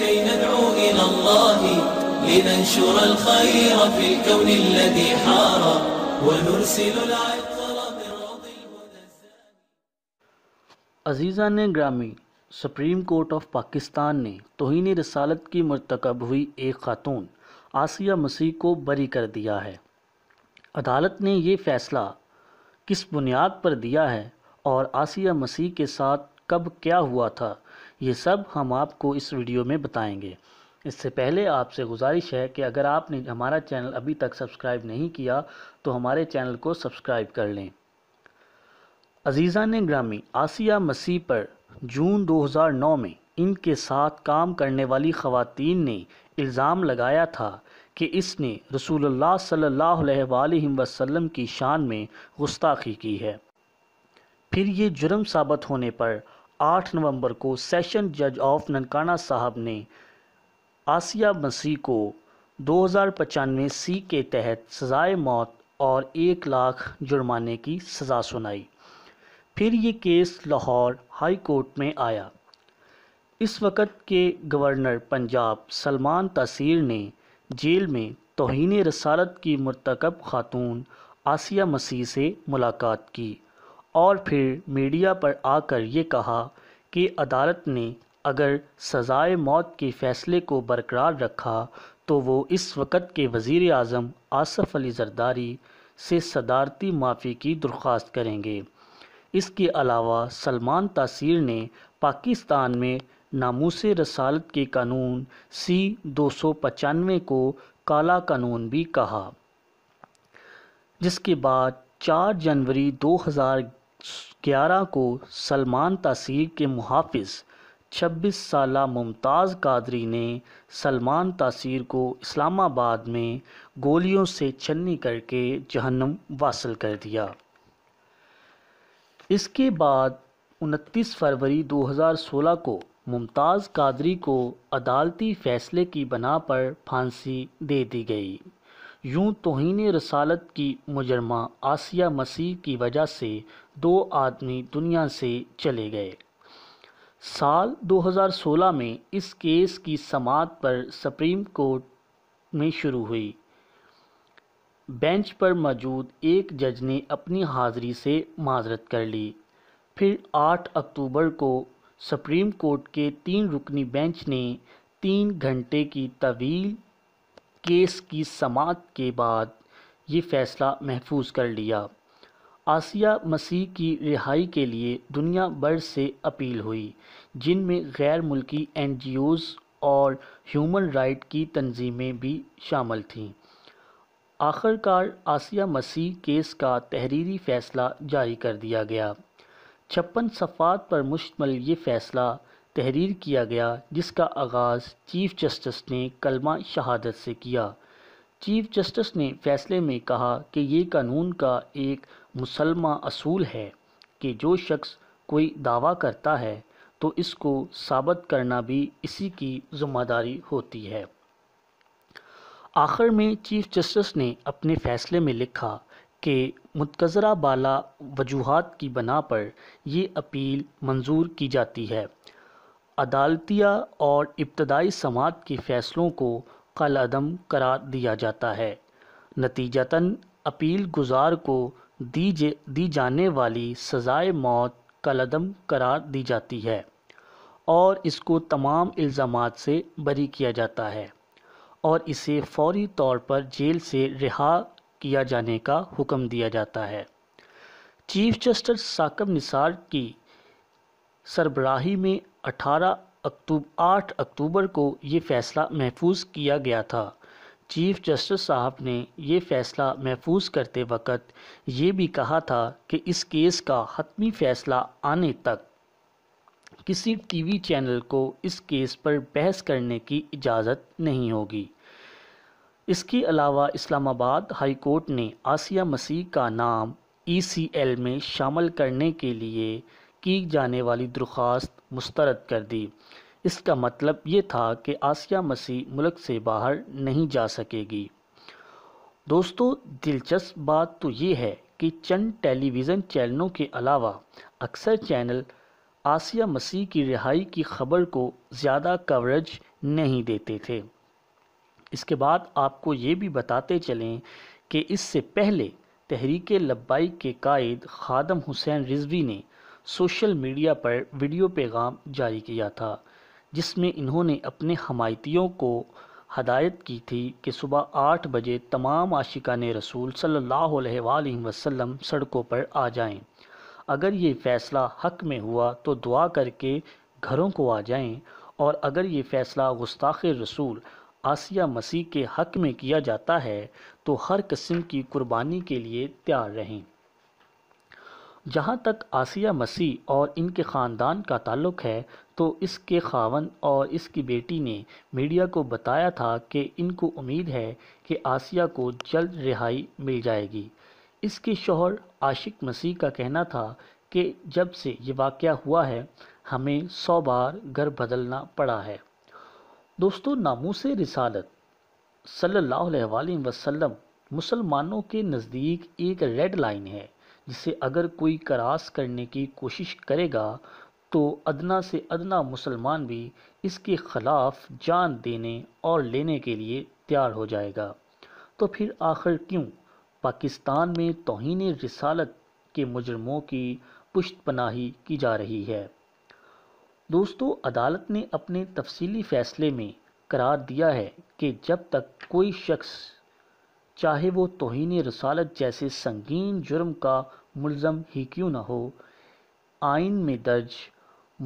كي ندعو إلى الله لننشر الخير في الكون الذي حار ونرسل العطر بالرض المنزل अजीज़ा ने ग्रामी supreme court of Pakistan ने तोहन रसालत की मरतकब हुई एक खातून आसिया मसीह को बरी कर दिया है अदालत ने ये फैसला किस बुनियाद पर दिया है और आसिया मसीह के साथ कब क्या हुआ था ये सब हम आपको इस वीडियो में बताएंगे इससे पहले आपसे गुजारिश है कि अगर आपने हमारा चैनल अभी तक सब्सक्राइब नहीं किया तो हमारे चैनल को सब्सक्राइब कर लें अजीज़ा ने ग्रामी आसिया मसीह पर जून 2009 में इनके साथ काम करने वाली खवतिन ने इल्ज़ाम लगाया था कि इसने रसूलुल्लाह सल्लल्लाहु अलैहि वसल्लम की शान में गुस्ताखी की है फिर ये जुर्म साबित होने पर 8 नवंबर को सेशन जज ऑफ ननकाना साहब ने आसिया मसीह को दो हज़ार पचानवे सी के तहत सजाए मौत और एक लाख जुर्माने की सज़ा सुनाई फिर ये केस लाहौर हाई कोर्ट में आया इस वक्त के गवर्नर पंजाब सलमान तसीर ने जेल में तोहन रसालत की मरतकब खातून आसिया मसीह से मुलाकात की और फिर मीडिया पर आकर ये कहा कि अदालत ने अगर सज़ाए मौत के फ़ैसले को बरकरार रखा तो वो इस वक्त के वज़ी अजम आसफ़ अली जरदारी से सदारती माफ़ी की दरख्वास्त करेंगे इसके अलावा सलमान तासीर ने पाकिस्तान में नामूस रसालत के कानून सी दो सौ पचानवे को काला कानून भी कहा जिसके बाद 4 जनवरी हज़ार ग्यारह को सलमान तासीर के मुहाफ़ छब्बीस साल मुमताज़ कादरी ने सलमान तासीर को इस्लामाबाद में गोलियों से छन्नी करके जहन्नम वासिल कर दिया इसके बाद 29 फरवरी 2016 को मुमताज़ कादरी को अदालती फ़ैसले की बना पर फांसी दे दी गई यूं तोहन रसालत की मुजरमा आसिया मसीह की वजह से दो आदमी दुनिया से चले गए साल 2016 में इस केस की समात पर सुप्रीम कोर्ट में शुरू हुई बेंच पर मौजूद एक जज ने अपनी हाज़िरी से माजरत कर ली फिर 8 अक्टूबर को सुप्रीम कोर्ट के तीन रुकनी बेंच ने तीन घंटे की तवील केस की समात के बाद ये फैसला महफूज कर लिया आसिया मसीह की रिहाई के लिए दुनिया भर से अपील हुई जिनमें गैर मुल्की एन और ह्यूमन राइट की तंजीमें भी शामिल थीं आखिरकार आसिया मसीह केस का तहरीरी फ़ैसला जारी कर दिया गया छप्पन सफ़ात पर मुश्तमल ये फ़ैसला तहरीर किया गया जिसका आगाज़ चीफ जस्टिस ने कलमा शहादत से किया चीफ जस्टिस ने फैसले में कहा कि ये कानून का एक मुसलमा असूल है कि जो शख्स कोई दावा करता है तो इसको साबित करना भी इसी की जिम्मेदारी होती है आखिर में चीफ जस्टिस ने अपने फैसले में लिखा कि मुतकजरा बाला वजूहत की बना पर यह अपील मंजूर की जाती है अदालतिया और इब्तदाई समात के फ़ैसलों को कलअदम करार दिया जाता है नतीजतन अपील गुजार को दी जे, दी जाने वाली सज़ाए मौत कलदम करार दी जाती है और इसको तमाम इल्ज़ाम से बरी किया जाता है और इसे फौरी तौर पर जेल से रिहा किया जाने का हुक्म दिया जाता है चीफ जस्टिस साकब निसार की सरबराही में 18 अक्टूबर 8 अक्टूबर को ये फ़ैसला महफूज किया गया था चीफ जस्टिस साहब ने यह फ़ैसला महफूज करते वक्त ये भी कहा था कि इस केस का हतमी फ़ैसला आने तक किसी टीवी चैनल को इस केस पर बहस करने की इजाज़त नहीं होगी इसके अलावा इस्लामाबाद हाई कोर्ट ने आसिया मसीह का नाम ईसीएल e में शामिल करने के लिए की जाने वाली दरख्वास्त मुस्तरद कर दी इसका मतलब ये था कि आसिया मसीह मुल्क से बाहर नहीं जा सकेगी दोस्तों दिलचस्प बात तो ये है कि चंद टेलीविज़न चैनलों के अलावा अक्सर चैनल आसिया मसीह की रिहाई की खबर को ज़्यादा कवरेज नहीं देते थे इसके बाद आपको ये भी बताते चलें कि इससे पहले तहरीक लब्बाई के कायद खादम हुसैन रिजवी ने सोशल मीडिया पर वीडियो पैगाम जारी किया था जिसमें इन्होंने अपने हमायतियों को हदायत की थी कि सुबह आठ बजे तमाम आशिकान रसूल सल्ला अलैहि सड़कों पर आ जाएं। अगर ये फ़ैसला हक में हुआ तो दुआ करके घरों को आ जाएं और अगर ये फ़ैसला गुस्ताख रसूल आसिया मसीह के हक में किया जाता है तो हर किस्म की कुर्बानी के लिए तैयार रहें जहाँ तक आसिया मसीह और इनके ख़ानदान का ताल्लुक़ है तो इसके खावन और इसकी बेटी ने मीडिया को बताया था कि इनको उम्मीद है कि आसिया को जल्द रिहाई मिल जाएगी इसके शोहर आशिक मसीह का कहना था कि जब से ये वाक़ हुआ है हमें सौ बार घर बदलना पड़ा है दोस्तों नामूस रिसालत सल्ला वसलम मुसलमानों के नज़दीक एक रेड लाइन है जिसे अगर कोई करास करने की कोशिश करेगा तो अदना से अदना मुसलमान भी इसके ख़िलाफ़ जान देने और लेने के लिए तैयार हो जाएगा तो फिर आखिर क्यों पाकिस्तान में तोहन रिसालत के मुजरमों की पुश्त पनाही की जा रही है दोस्तों अदालत ने अपने तफसीली फ़ैसले में करार दिया है कि जब तक कोई शख्स चाहे वो तोहन रसालत जैसे संगीन जुर्म का मुलम ही क्यों ना हो आइन में दर्ज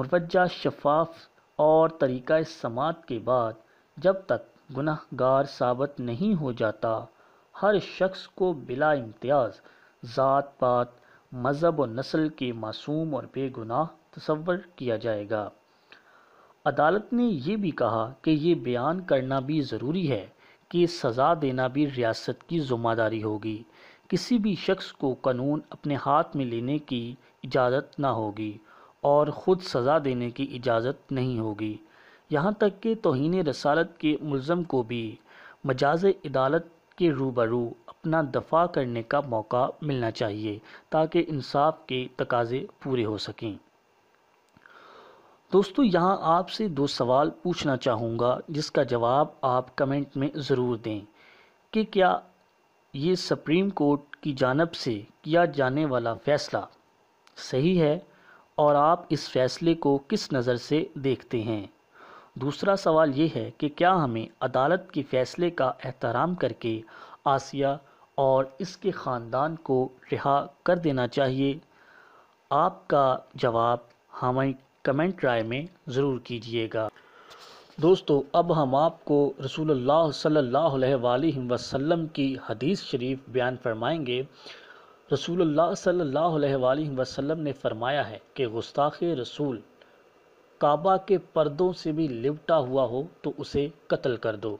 मुरवजा शफाफ और तरीक़ा समात के बाद जब तक गुनाहगार साबित नहीं हो जाता हर शख्स को बिला इम्तियाज पात मज़हब और नस्ल के मासूम और बेगुनाह तस्वर किया जाएगा अदालत ने यह भी कहा कि ये बयान करना भी ज़रूरी है की सज़ा देना भी रियासत की ज़िम्मेदारी होगी किसी भी शख्स को कानून अपने हाथ में लेने की इजाज़त ना होगी और ख़ुद सज़ा देने की इजाज़त नहीं होगी यहाँ तक कि तोहन रसालत के मुलम को भी मजाज अदालत के रूबरू अपना दफा करने का मौका मिलना चाहिए ताकि इंसाफ के तकाजे पूरे हो सकें दोस्तों यहाँ आपसे दो सवाल पूछना चाहूँगा जिसका जवाब आप कमेंट में ज़रूर दें कि क्या ये सुप्रीम कोर्ट की जानब से किया जाने वाला फ़ैसला सही है और आप इस फैसले को किस नज़र से देखते हैं दूसरा सवाल ये है कि क्या हमें अदालत के फ़ैसले का एहतराम करके आसिया और इसके ख़ानदान को रिहा कर देना चाहिए आपका जवाब हमें कमेंट राय में ज़रूर कीजिएगा दोस्तों अब हम आपको रसूल सल्लल्लाहु अलैहि वसल्लम की हदीस शरीफ बयान फरमाएंगे रसूल सल्लल्लाहु अलैहि वसल्लम ने फरमाया है कि गुस्ताख रसूल काबा के पर्दों से भी लिपटा हुआ हो तो उसे कत्ल कर दो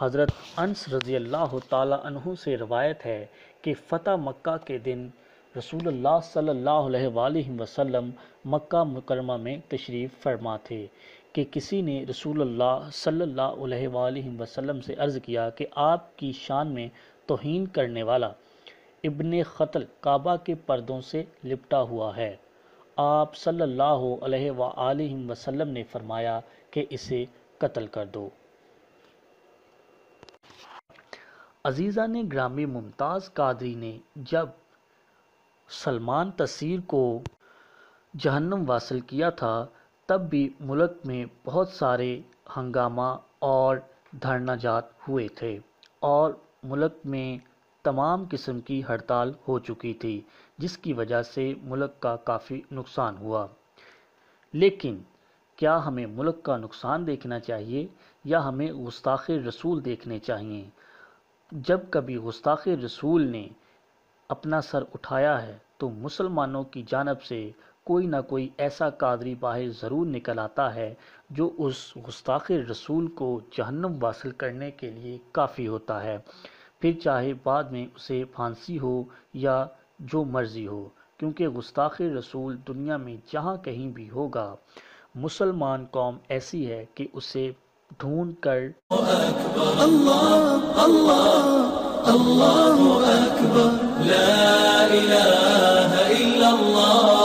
हज़रत अनस रज़ी अल्लाह तु से रवायत है कि फ़तह मक्का के दिन रसूल सल्ला वसम मक्का मुकरमा में तशरीफ़ फरमा थे कि किसी ने रसूल सल्ला वसम से अर्ज़ किया कि आपकी शान में तोहन करने वाला इबन ख़तल काबा के पर्दों से लिपटा हुआ है आप सल्ला अलैहि वसल्लम ने फरमाया कि इसे कत्ल कर दो अजीज़ा ने ग्रामी मुमताज़ कादरी ने जब सलमान तसीर को जहन्नम वासिल किया था तब भी मुल्क में बहुत सारे हंगामा और धरनाजात हुए थे और मुल्क में तमाम किस्म की हड़ताल हो चुकी थी जिसकी वजह से मुल्क का काफ़ी नुकसान हुआ लेकिन क्या हमें मुल्क का नुकसान देखना चाहिए या हमें गुस्ताख रसूल देखने चाहिए जब कभी गुस्ताख रसूल ने अपना सर उठाया है तो मुसलमानों की जानब से कोई ना कोई ऐसा कादरी बाहर ज़रूर निकल आता है जो उस गुस्ताखिर रसूल को जहन्नम वासिल करने के लिए काफ़ी होता है फिर चाहे बाद में उसे फांसी हो या जो मर्ज़ी हो क्योंकि गुस्ताखिर रसूल दुनिया में जहाँ कहीं भी होगा मुसलमान कौम ऐसी है कि उसे ढूंढ कर الله أكبر لا إله إلا الله